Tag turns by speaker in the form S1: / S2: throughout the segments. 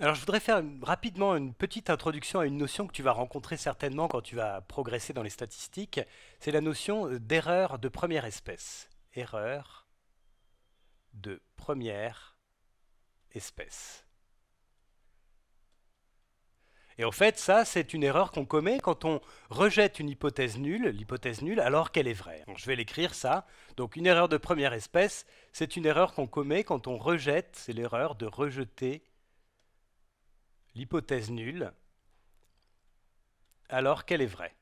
S1: Alors je voudrais faire rapidement une petite introduction à une notion que tu vas rencontrer certainement quand tu vas progresser dans les statistiques, c'est la notion euh, d'erreur de première espèce. Erreur de première espèce. Et en fait, ça, c'est une erreur qu'on commet quand on rejette une hypothèse nulle, l'hypothèse nulle, alors qu'elle est vraie. je vais l'écrire ça. Donc une erreur de première espèce, c'est une erreur qu'on commet quand on rejette, c'est l'erreur de rejeter l'hypothèse nulle alors qu'elle est vraie.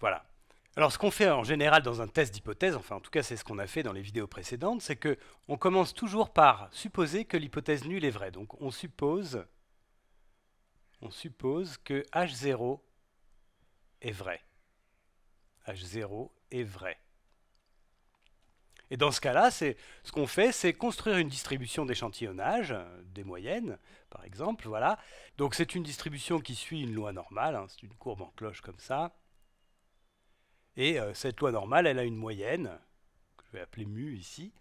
S1: Voilà. Alors ce qu'on fait en général dans un test d'hypothèse, enfin en tout cas c'est ce qu'on a fait dans les vidéos précédentes, c'est que on commence toujours par supposer que l'hypothèse nulle est vraie. Donc on suppose on suppose que H0 est vrai. H0 est vrai. Et dans ce cas-là, ce qu'on fait, c'est construire une distribution d'échantillonnage, euh, des moyennes, par exemple. Voilà. Donc c'est une distribution qui suit une loi normale, hein, c'est une courbe en cloche comme ça. Et euh, cette loi normale, elle a une moyenne, que je vais appeler mu ici.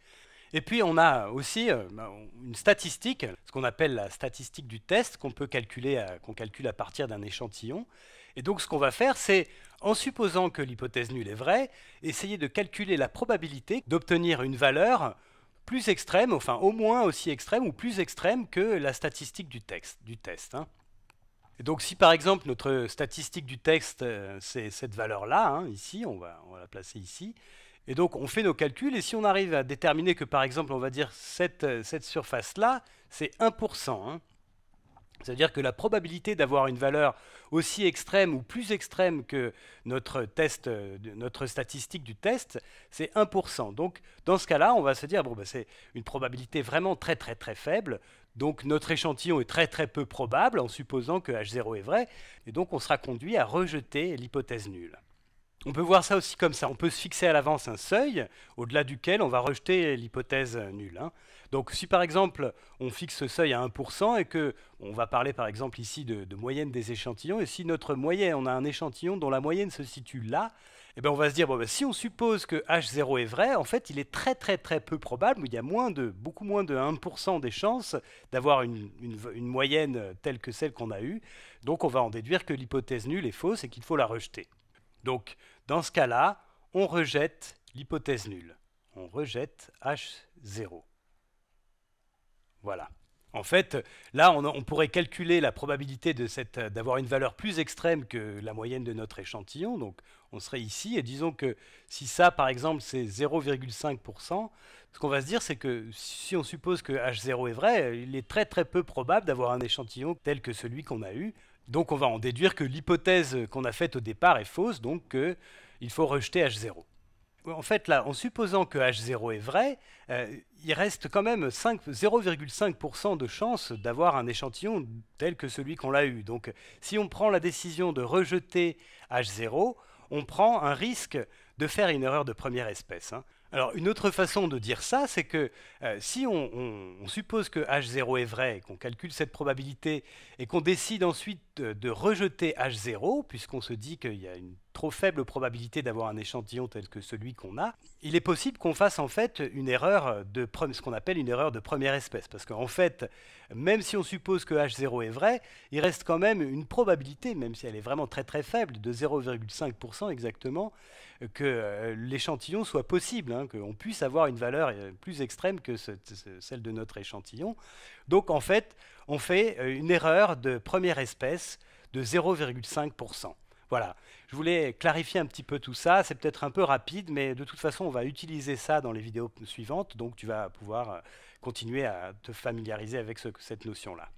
S1: Et puis on a aussi euh, bah, une statistique, ce qu'on appelle la statistique du test, qu'on peut calculer, euh, qu'on calcule à partir d'un échantillon. Et donc ce qu'on va faire, c'est, en supposant que l'hypothèse nulle est vraie, essayer de calculer la probabilité d'obtenir une valeur plus extrême, enfin au moins aussi extrême ou plus extrême que la statistique du, test. Hein. Et donc si par exemple notre statistique du texte, euh, c'est cette valeur-là, hein, ici, on va la placer ici, et donc on fait nos calculs et si on arrive à déterminer que par exemple on va dire cette, euh, cette surface-là, c'est 1%. Hein. C'est-à-dire que la probabilité d'avoir une valeur aussi extrême ou plus extrême que notre test, euh, notre statistique du test, c'est 1%. Donc dans ce cas-là, on va se dire bon bah, c'est une probabilité vraiment très très très faible. Donc notre échantillon est très très peu probable en supposant que H0 est vrai. Et donc on sera conduit à rejeter l'hypothèse nulle. On peut voir ça aussi comme ça. On peut se fixer à l'avance un seuil au-delà duquel on va rejeter l'hypothèse nulle. Hein. Donc si par exemple on fixe ce seuil à 1% et que on va parler par exemple ici de, moyenne des échantillons, et si notre moyenne, on a un échantillon dont la moyenne se situe là, eh bien on va se dire ben, si on suppose que H0 est vrai, en fait il est très très très peu probable, il y a beaucoup moins de 1% des chances d'avoir une moyenne telle que celle qu'on a eue. Donc on va en déduire que l'hypothèse nulle est fausse et qu'il faut la rejeter. Donc, dans ce cas-là, on rejette l'hypothèse nulle. On rejette H0. Voilà. En fait, là, on, pourrait calculer la probabilité d'avoir une valeur plus extrême que la moyenne de notre échantillon. Donc, on serait ici. Et disons que si ça, par exemple, c'est 0,5%, ce qu'on va se dire, c'est que si on suppose que H0 est vrai, il est très très peu probable d'avoir un échantillon tel que celui qu'on a eu, donc on va en déduire que l'hypothèse qu'on a faite au départ est fausse, donc qu'il faut rejeter H0. En fait, là, en supposant que H0 est vrai, euh, il reste quand même 0,5% de chance d'avoir un échantillon tel que celui qu'on l'a eu. Donc si on prend la décision de rejeter H0, on prend un risque de faire une erreur de première espèce. Hein. Alors une autre façon de dire ça, c'est que euh, si on, suppose que H0 est vrai, qu'on calcule cette probabilité et qu'on décide ensuite de rejeter H0, puisqu'on se dit qu'il y a une trop faible probabilité d'avoir un échantillon tel que celui qu'on a, il est possible qu'on fasse en fait une erreur de ce qu'on appelle une erreur de première espèce. Parce qu'en fait, même si on suppose que H0 est vrai, il reste quand même une probabilité, même si elle est vraiment très très faible, de 0,5% exactement, que euh, l'échantillon soit possible, hein, qu'on puisse avoir une valeur euh, plus extrême que celle de notre échantillon. Donc en fait, on fait euh, une erreur de première espèce de 0,5%. Voilà, je voulais clarifier un petit peu tout ça, c'est peut-être un peu rapide, mais de toute façon, on va utiliser ça dans les vidéos suivantes, donc tu vas pouvoir euh, continuer à te familiariser avec cette notion-là.